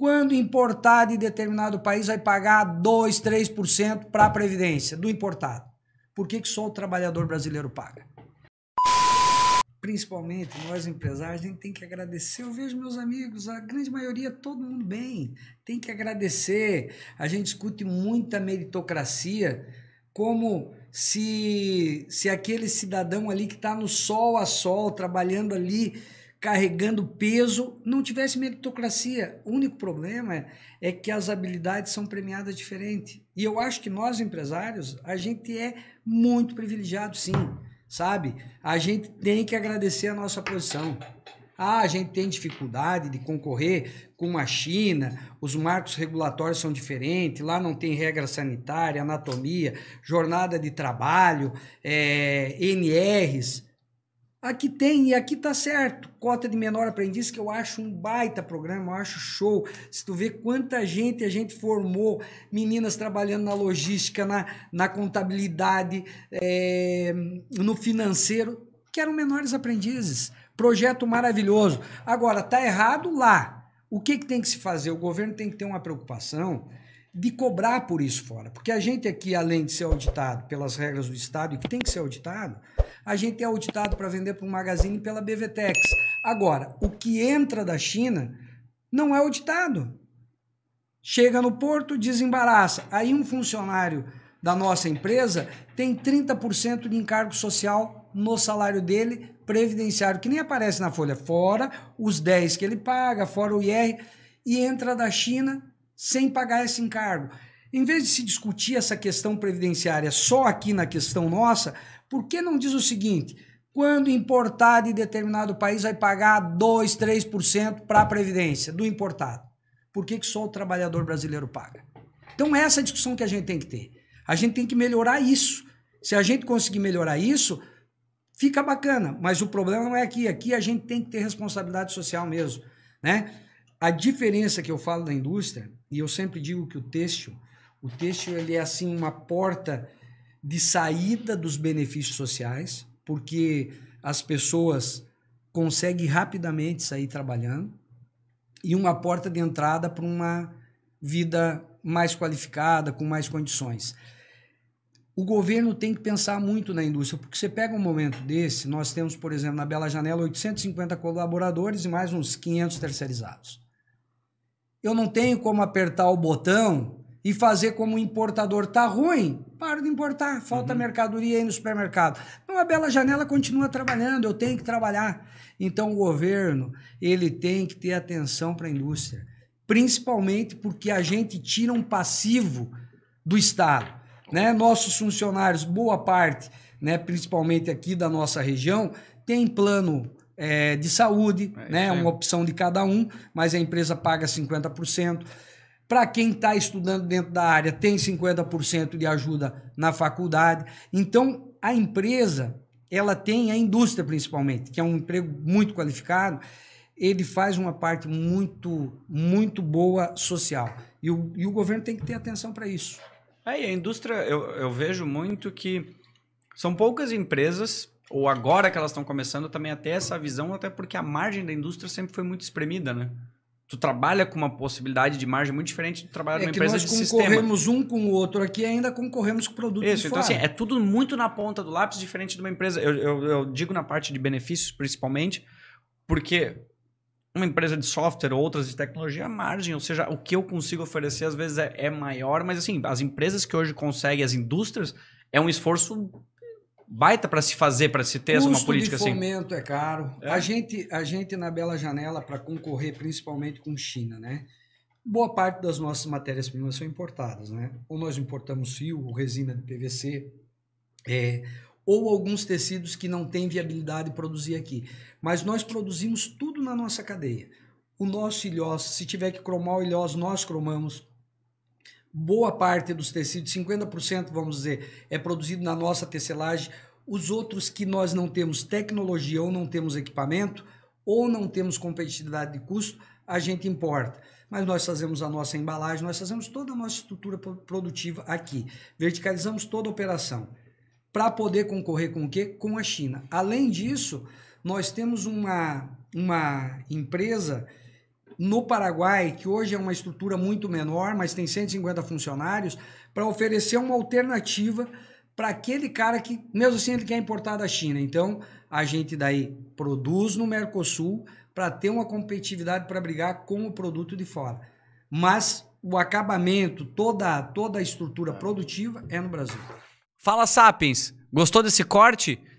Quando importar de determinado país, vai pagar 2, 3% para a Previdência do importado. Por que, que só o trabalhador brasileiro paga? Principalmente nós empresários, a gente tem que agradecer. Eu vejo meus amigos, a grande maioria, todo mundo bem. Tem que agradecer. A gente discute muita meritocracia como se, se aquele cidadão ali que está no sol a sol, trabalhando ali carregando peso, não tivesse meritocracia. O único problema é que as habilidades são premiadas diferente. E eu acho que nós, empresários, a gente é muito privilegiado, sim, sabe? A gente tem que agradecer a nossa posição. Ah, a gente tem dificuldade de concorrer com a China, os marcos regulatórios são diferentes, lá não tem regra sanitária, anatomia, jornada de trabalho, é, eh, NRs, Aqui tem e aqui tá certo. Cota de menor aprendiz, que eu acho um baita programa, eu acho show. Se tu vê quanta gente a gente formou, meninas trabalhando na logística, na, na contabilidade, é, no financeiro, que eram menores aprendizes. Projeto maravilhoso. Agora, tá errado lá. O que, que tem que se fazer? O governo tem que ter uma preocupação de cobrar por isso fora. Porque a gente aqui, além de ser auditado pelas regras do Estado, e que tem que ser auditado, a gente é auditado para vender para um Magazine pela BVTEX. Agora, o que entra da China não é auditado. Chega no porto, desembaraça. Aí um funcionário da nossa empresa tem 30% de encargo social no salário dele, previdenciário, que nem aparece na folha, fora os 10 que ele paga, fora o IR, e entra da China sem pagar esse encargo. Em vez de se discutir essa questão previdenciária só aqui na questão nossa, por que não diz o seguinte? Quando importar de determinado país, vai pagar 2, 3% para a Previdência do importado. Por que, que só o trabalhador brasileiro paga? Então, essa é a discussão que a gente tem que ter. A gente tem que melhorar isso. Se a gente conseguir melhorar isso, fica bacana. Mas o problema não é aqui. Aqui a gente tem que ter responsabilidade social mesmo. Né? A diferença que eu falo da indústria, e eu sempre digo que o têxtil, o têxtil ele é assim uma porta de saída dos benefícios sociais, porque as pessoas conseguem rapidamente sair trabalhando, e uma porta de entrada para uma vida mais qualificada, com mais condições. O governo tem que pensar muito na indústria, porque você pega um momento desse, nós temos, por exemplo, na Bela Janela, 850 colaboradores e mais uns 500 terceirizados eu não tenho como apertar o botão e fazer como o importador tá ruim, para de importar, falta uhum. mercadoria aí no supermercado. Então a Bela Janela continua trabalhando, eu tenho que trabalhar. Então o governo, ele tem que ter atenção para a indústria, principalmente porque a gente tira um passivo do Estado, né? Nossos funcionários, boa parte, né, principalmente aqui da nossa região, tem plano é, de saúde, é, né? uma opção de cada um, mas a empresa paga 50%. Para quem está estudando dentro da área, tem 50% de ajuda na faculdade. Então, a empresa, ela tem a indústria principalmente, que é um emprego muito qualificado, ele faz uma parte muito, muito boa social. E o, e o governo tem que ter atenção para isso. Aí, é, a indústria, eu, eu vejo muito que são poucas empresas ou agora que elas estão começando também até essa visão, até porque a margem da indústria sempre foi muito espremida, né? Tu trabalha com uma possibilidade de margem muito diferente é de trabalhar é numa empresa de sistema. nós concorremos um com o outro aqui ainda concorremos com produtos Isso, então assim, fora. assim, é tudo muito na ponta do lápis, diferente de uma empresa. Eu, eu, eu digo na parte de benefícios, principalmente, porque uma empresa de software ou outras de tecnologia, a margem, ou seja, o que eu consigo oferecer às vezes é, é maior, mas assim, as empresas que hoje conseguem, as indústrias, é um esforço baita para se fazer, para se ter Custo uma política de assim? fomento assim. é caro. É. A, gente, a gente na Bela Janela, para concorrer principalmente com China, né? Boa parte das nossas matérias-primas são importadas, né? Ou nós importamos fio, ou resina de PVC, é, ou alguns tecidos que não têm viabilidade de produzir aqui. Mas nós produzimos tudo na nossa cadeia. O nosso ilhós, se tiver que cromar o ilhós, nós cromamos boa parte dos tecidos, 50%, vamos dizer, é produzido na nossa tecelagem. Os outros que nós não temos tecnologia ou não temos equipamento ou não temos competitividade de custo, a gente importa. Mas nós fazemos a nossa embalagem, nós fazemos toda a nossa estrutura produtiva aqui. Verticalizamos toda a operação. Para poder concorrer com o quê? Com a China. Além disso, nós temos uma, uma empresa no Paraguai, que hoje é uma estrutura muito menor, mas tem 150 funcionários, para oferecer uma alternativa para aquele cara que, mesmo assim, ele quer importar da China. Então, a gente daí produz no Mercosul para ter uma competitividade para brigar com o produto de fora. Mas o acabamento, toda, toda a estrutura é. produtiva é no Brasil. Fala, Sapiens! Gostou desse corte?